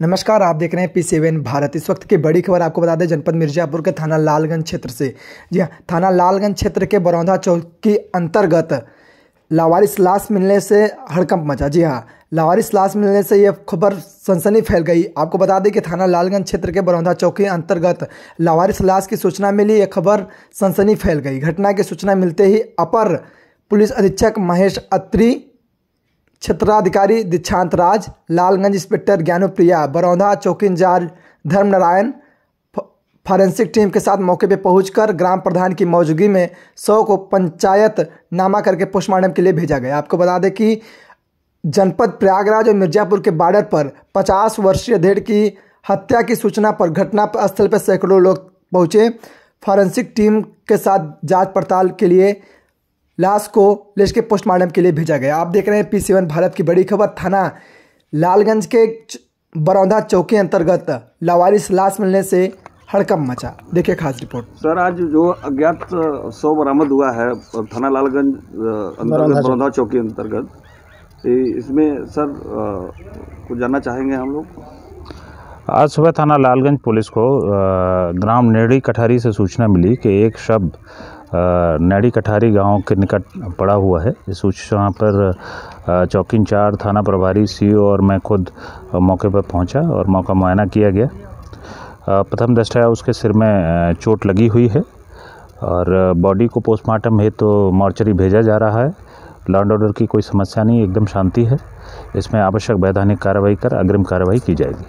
नमस्कार आप देख रहे हैं पी सेवन भारत इस वक्त की बड़ी खबर आपको बता दें जनपद मिर्जापुर के थाना लालगंज क्षेत्र से जी हाँ थाना लालगंज क्षेत्र के बरौंदा चौक के अंतर्गत लावारिस लाश मिलने से हड़कंप मचा जी हाँ लावारिस लाश मिलने से यह खबर सनसनी फैल गई आपको बता दें कि थाना लालगंज क्षेत्र के बरौंदा चौकी अंतर्गत लावारिस लाश की सूचना मिली यह खबर सनसनी फैल गई घटना की सूचना मिलते ही अपर पुलिस अधीक्षक महेश अत्री क्षेत्राधिकारी दीक्षांत राज लालगंज इंस्पेक्टर ज्ञानुप्रिया बरौधा चौकी इंचार्ज फॉरेंसिक टीम के साथ मौके पर पहुंचकर ग्राम प्रधान की मौजूदगी में शव को पंचायत नामा करके पोस्टमार्टम के लिए भेजा गया आपको बता दें कि जनपद प्रयागराज और मिर्जापुर के बॉर्डर पर 50 वर्षीय धेड़ की हत्या की सूचना पर घटना स्थल पर सैकड़ों लोग पहुंचे फॉरेंसिक टीम के साथ जांच पड़ताल के लिए लाश को लेश के पोस्टमार्टम के लिए भेजा गया आप देख रहे हैं पी भारत की बड़ी खबर थाना लालगंज के बरौंधा चौकी अंतर्गत लावारिस लाश मिलने से हड़कम मचा देखिए खास रिपोर्ट सर आज जो अज्ञात शव बरामद हुआ है थाना लालगंज अंतर्गत बरौंधा चौकी अंतर्गत इसमें सर कुछ जानना चाहेंगे हम लोग आज सुबह थाना लालगंज पुलिस को ग्राम नेड़ी कटहरी से सूचना मिली कि एक शब्द नैड़ी कठारी गांव के निकट पड़ा हुआ है इस सूचना पर चौकी चार थाना प्रभारी सी और मैं खुद मौके पर पहुंचा और मौका मुआयना किया गया प्रथम दृष्टया उसके सिर में चोट लगी हुई है और बॉडी को पोस्टमार्टम हेतु तो मॉर्चरी भेजा जा रहा है लैंड ऑर्डर की कोई समस्या नहीं एकदम शांति है इसमें आवश्यक वैधानिक कार्रवाई कर अग्रिम कार्रवाई की जाएगी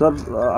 सब